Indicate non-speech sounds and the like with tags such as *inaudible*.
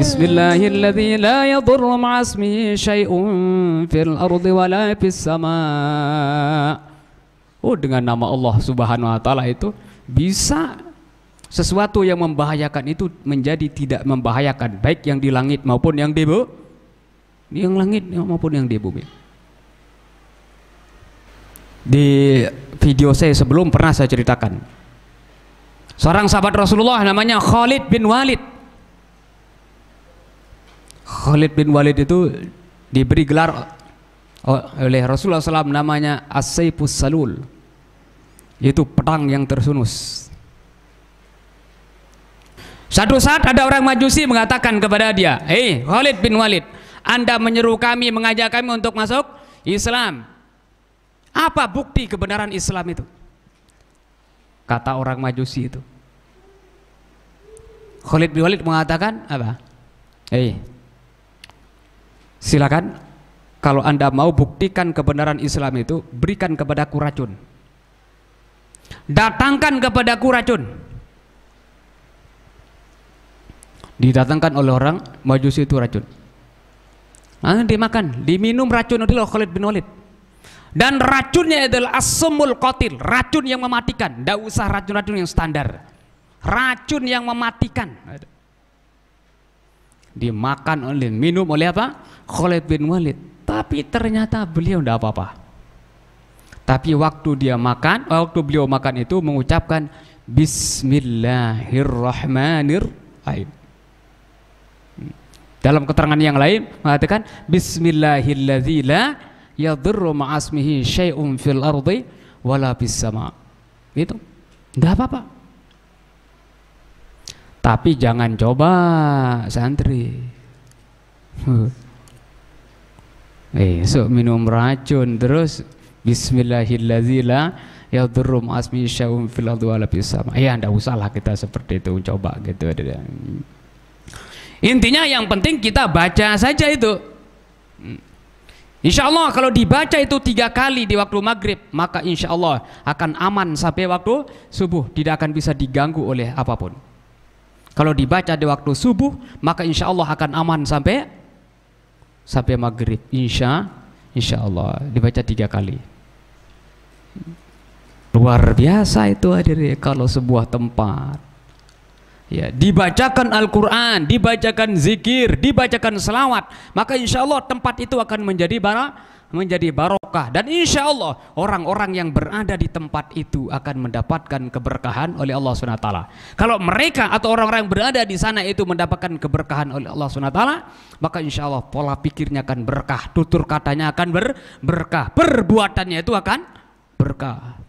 بسم الله الذي لا يضر مع اسمه شيء في الأرض ولا في السماء Oh dengan nama Allah subhanahu wa ta'ala itu bisa sesuatu yang membahayakan itu menjadi tidak membahayakan baik yang di langit maupun yang di bumi yang langit maupun yang di bumi di video saya sebelum pernah saya ceritakan seorang sahabat Rasulullah namanya Khalid bin Walid Khalid bin Walid itu diberi gelar oh, oleh Rasulullah SAW namanya As-Saifus Salul yaitu pedang yang tersunus satu saat ada orang majusi mengatakan kepada dia hei eh, Khalid bin Walid anda menyeru kami mengajak kami untuk masuk Islam apa bukti kebenaran Islam itu kata orang majusi itu Khalid bin Walid mengatakan apa hei eh, Silakan kalau Anda mau buktikan kebenaran Islam itu, berikan kepadaku racun. Datangkan kepadaku racun. Didatangkan oleh orang Majusi itu racun. Nanti ah, dimakan, diminum racun itu Khalid bin Walid. Dan racunnya adalah asemul kotil, racun yang mematikan. Tidak usah racun-racun yang standar. Racun yang mematikan. Dimakan oleh, minum oleh apa? Khalid bin Walid. Tapi ternyata beliau tidak apa-apa. Tapi waktu dia makan, waktu beliau makan itu mengucapkan Bismillahirrahmanirrahim. Hmm. Dalam keterangan yang lain mengatakan Bismillahirrahmanirrahim. ya ma'asmihi syai'un fil ardi wala bis sama. Enggak gitu. apa-apa. Tapi jangan coba santri. *laughs* Eh, so minum racun terus Bismillahirrahmanirrahim ya durum asmi syaum fil adwala wala sama. Ya ndak usahlah kita seperti itu coba gitu. Intinya yang penting kita baca saja itu. Hmm. Insya Allah kalau dibaca itu tiga kali di waktu maghrib maka insya Allah akan aman sampai waktu subuh tidak akan bisa diganggu oleh apapun. Kalau dibaca di waktu subuh maka insya Allah akan aman sampai sampai maghrib insya insya Allah dibaca tiga kali luar biasa itu hadirin kalau sebuah tempat ya dibacakan Al-Quran dibacakan zikir dibacakan selawat maka insya Allah tempat itu akan menjadi barang menjadi barokah dan insya Allah orang-orang yang berada di tempat itu akan mendapatkan keberkahan oleh Allah SWT kalau mereka atau orang-orang yang berada di sana itu mendapatkan keberkahan oleh Allah SWT maka insya Allah pola pikirnya akan berkah tutur katanya akan ber berkah perbuatannya itu akan berkah